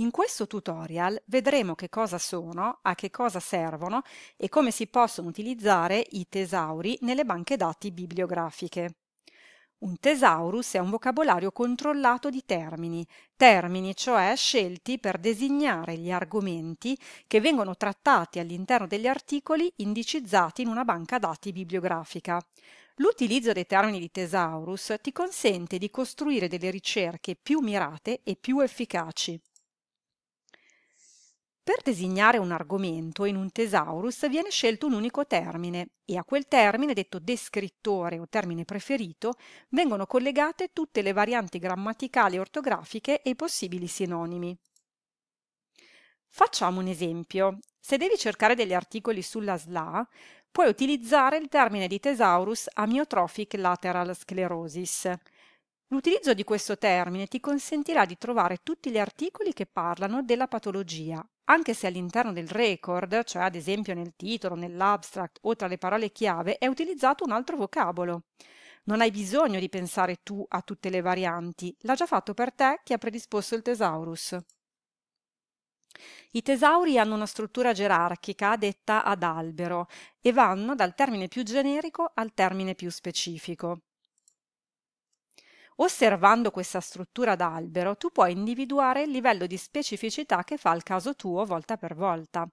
In questo tutorial vedremo che cosa sono, a che cosa servono e come si possono utilizzare i tesauri nelle banche dati bibliografiche. Un tesaurus è un vocabolario controllato di termini, termini cioè scelti per designare gli argomenti che vengono trattati all'interno degli articoli indicizzati in una banca dati bibliografica. L'utilizzo dei termini di tesaurus ti consente di costruire delle ricerche più mirate e più efficaci. Per designare un argomento in un thesaurus viene scelto un unico termine e a quel termine, detto descrittore o termine preferito, vengono collegate tutte le varianti grammaticali e ortografiche e i possibili sinonimi. Facciamo un esempio. Se devi cercare degli articoli sulla SLA, puoi utilizzare il termine di thesaurus amyotrophic lateral sclerosis. L'utilizzo di questo termine ti consentirà di trovare tutti gli articoli che parlano della patologia anche se all'interno del record, cioè ad esempio nel titolo, nell'abstract o tra le parole chiave, è utilizzato un altro vocabolo. Non hai bisogno di pensare tu a tutte le varianti, l'ha già fatto per te chi ha predisposto il tesaurus. I tesauri hanno una struttura gerarchica detta ad albero e vanno dal termine più generico al termine più specifico. Osservando questa struttura d'albero, tu puoi individuare il livello di specificità che fa il caso tuo volta per volta.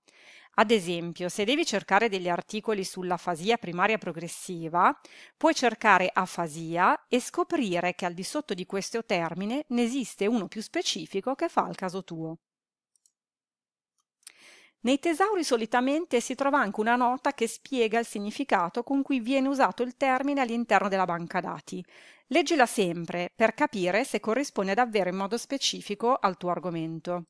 Ad esempio, se devi cercare degli articoli sull'afasia primaria progressiva, puoi cercare afasia e scoprire che al di sotto di questo termine ne esiste uno più specifico che fa il caso tuo nei tesauri solitamente si trova anche una nota che spiega il significato con cui viene usato il termine all'interno della banca dati. Leggila sempre per capire se corrisponde davvero in modo specifico al tuo argomento.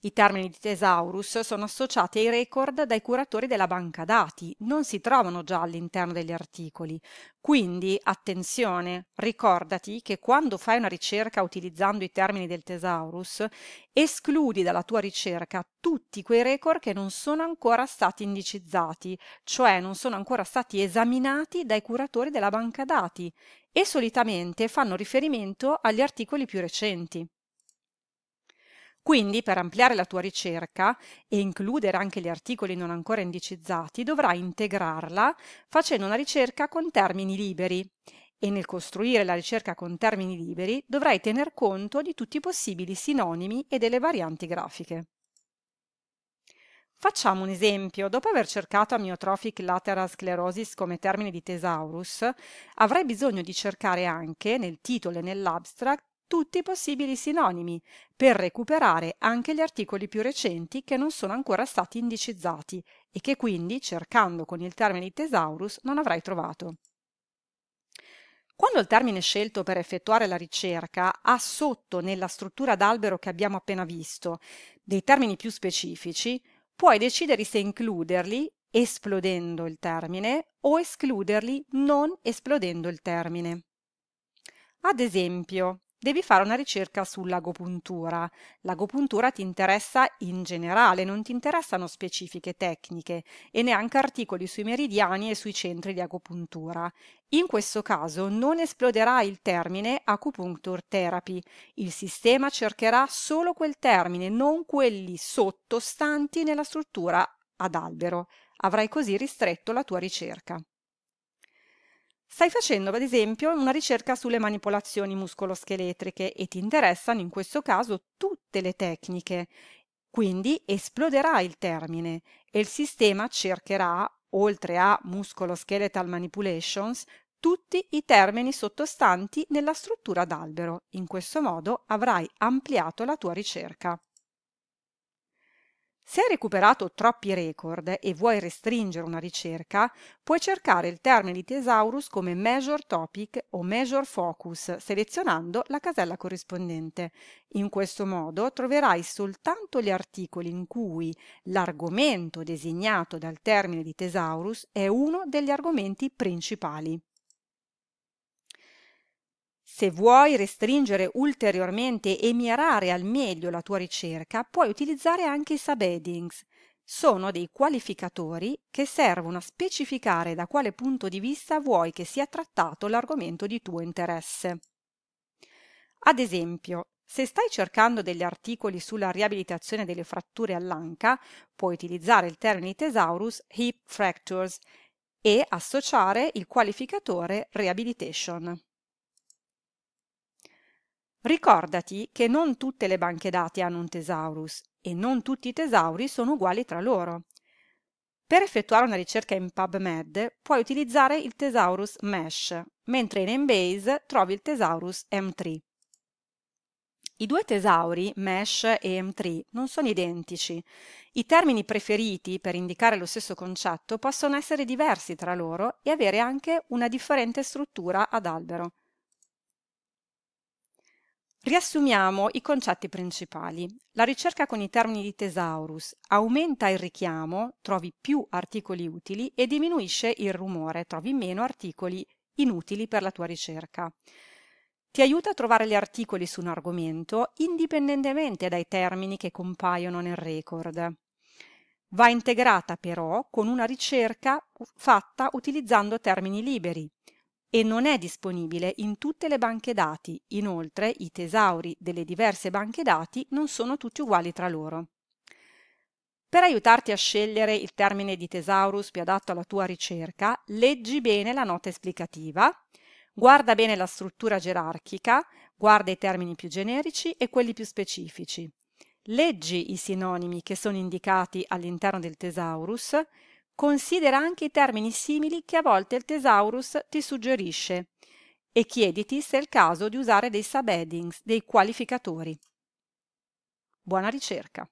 I termini di Thesaurus sono associati ai record dai curatori della banca dati, non si trovano già all'interno degli articoli. Quindi, attenzione, ricordati che quando fai una ricerca utilizzando i termini del Thesaurus, escludi dalla tua ricerca tutti quei record che non sono ancora stati indicizzati, cioè non sono ancora stati esaminati dai curatori della banca dati e solitamente fanno riferimento agli articoli più recenti. Quindi, per ampliare la tua ricerca e includere anche gli articoli non ancora indicizzati, dovrai integrarla facendo una ricerca con termini liberi e nel costruire la ricerca con termini liberi dovrai tener conto di tutti i possibili sinonimi e delle varianti grafiche. Facciamo un esempio. Dopo aver cercato amyotrophic lateral sclerosis come termine di tesaurus, avrai bisogno di cercare anche, nel titolo e nell'abstract, tutti i possibili sinonimi per recuperare anche gli articoli più recenti che non sono ancora stati indicizzati e che quindi, cercando con il termine thesaurus, non avrai trovato. Quando il termine scelto per effettuare la ricerca ha sotto nella struttura d'albero che abbiamo appena visto dei termini più specifici, puoi decidere se includerli esplodendo il termine o escluderli non esplodendo il termine. Ad esempio, devi fare una ricerca sull'agopuntura. L'agopuntura ti interessa in generale, non ti interessano specifiche tecniche e neanche articoli sui meridiani e sui centri di agopuntura. In questo caso non esploderà il termine acupuncture therapy. Il sistema cercherà solo quel termine, non quelli sottostanti nella struttura ad albero. Avrai così ristretto la tua ricerca. Stai facendo, ad esempio, una ricerca sulle manipolazioni muscoloscheletriche e ti interessano in questo caso tutte le tecniche. Quindi esploderà il termine e il sistema cercherà, oltre a musculoskeletal manipulations, tutti i termini sottostanti nella struttura d'albero. In questo modo avrai ampliato la tua ricerca. Se hai recuperato troppi record e vuoi restringere una ricerca, puoi cercare il termine di Thesaurus come Major Topic o Major Focus selezionando la casella corrispondente. In questo modo troverai soltanto gli articoli in cui l'argomento designato dal termine di Thesaurus è uno degli argomenti principali. Se vuoi restringere ulteriormente e mirare al meglio la tua ricerca, puoi utilizzare anche i subheadings. Sono dei qualificatori che servono a specificare da quale punto di vista vuoi che sia trattato l'argomento di tuo interesse. Ad esempio, se stai cercando degli articoli sulla riabilitazione delle fratture all'anca, puoi utilizzare il termine thesaurus hip fractures e associare il qualificatore rehabilitation ricordati che non tutte le banche dati hanno un tesaurus e non tutti i tesauri sono uguali tra loro per effettuare una ricerca in PubMed puoi utilizzare il tesaurus MESH, mentre in Embase trovi il tesaurus M3. I due tesauri, MESH e M3, non sono identici. I termini preferiti per indicare lo stesso concetto possono essere diversi tra loro e avere anche una differente struttura ad albero. Riassumiamo i concetti principali. La ricerca con i termini di Thesaurus aumenta il richiamo, trovi più articoli utili e diminuisce il rumore, trovi meno articoli inutili per la tua ricerca. Ti aiuta a trovare gli articoli su un argomento indipendentemente dai termini che compaiono nel record. Va integrata però con una ricerca fatta utilizzando termini liberi, e non è disponibile in tutte le banche dati. Inoltre i tesauri delle diverse banche dati non sono tutti uguali tra loro. Per aiutarti a scegliere il termine di tesaurus più adatto alla tua ricerca, leggi bene la nota esplicativa, guarda bene la struttura gerarchica, guarda i termini più generici e quelli più specifici. Leggi i sinonimi che sono indicati all'interno del tesaurus, Considera anche i termini simili che a volte il Thesaurus ti suggerisce e chiediti se è il caso di usare dei subheadings, dei qualificatori. Buona ricerca!